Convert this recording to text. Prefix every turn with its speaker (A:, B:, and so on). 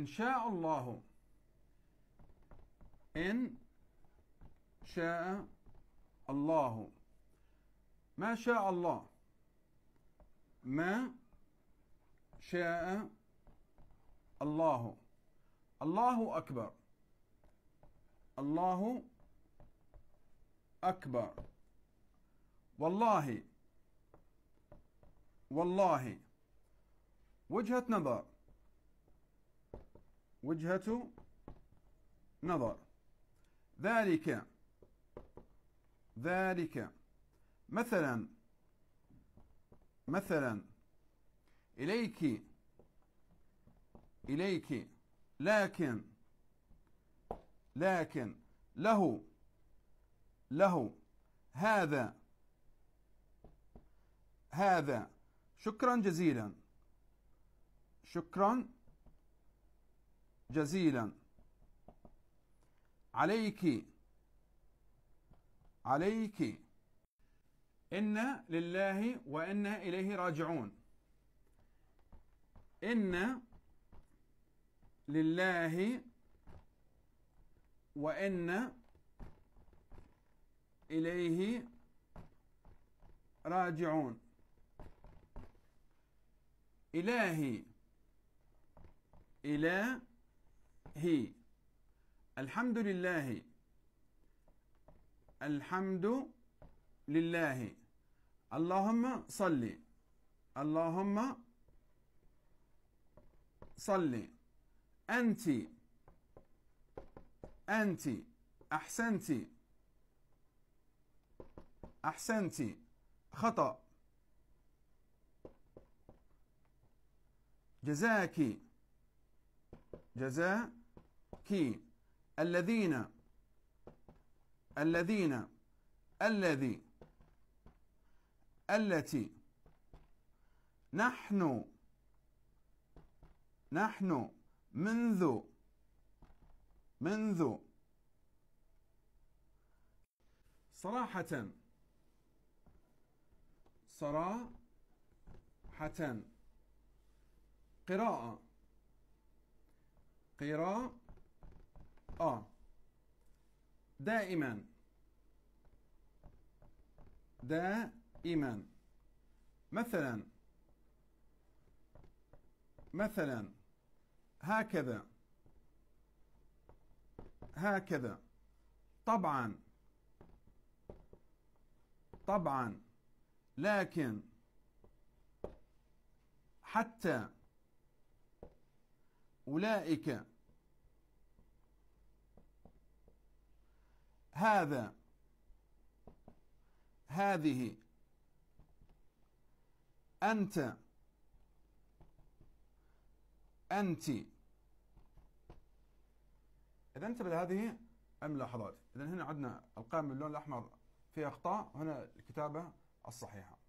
A: إن شاء الله إن شاء الله ما شاء الله ما شاء الله الله أكبر الله أكبر والله والله وجهة نظر وجهة نظر ذلك ذلك مثلا مثلا إليك إليك لكن لكن له له هذا هذا شكرا جزيلا شكرا جزيلا عليك عليك إن لله وإنا إليه راجعون إن لله وإن إليه راجعون إلهي إلهي هي الحمد لله الحمد لله اللهم صل اللهم صل أنت أنت أحسنت أحسنت خطأ جزاكِ جزاء كي الذين الذين الذي التي نحن نحن منذ منذ صراحة صراحة قراءة قراءة دائما دائما مثلا مثلا هكذا هكذا طبعا طبعا لكن حتى أولئك هذا هذه أنت أنت إذا انتبه لهذه الملاحظات إذا هنا عندنا القائمة باللون الأحمر فيها أخطاء هنا الكتابة الصحيحة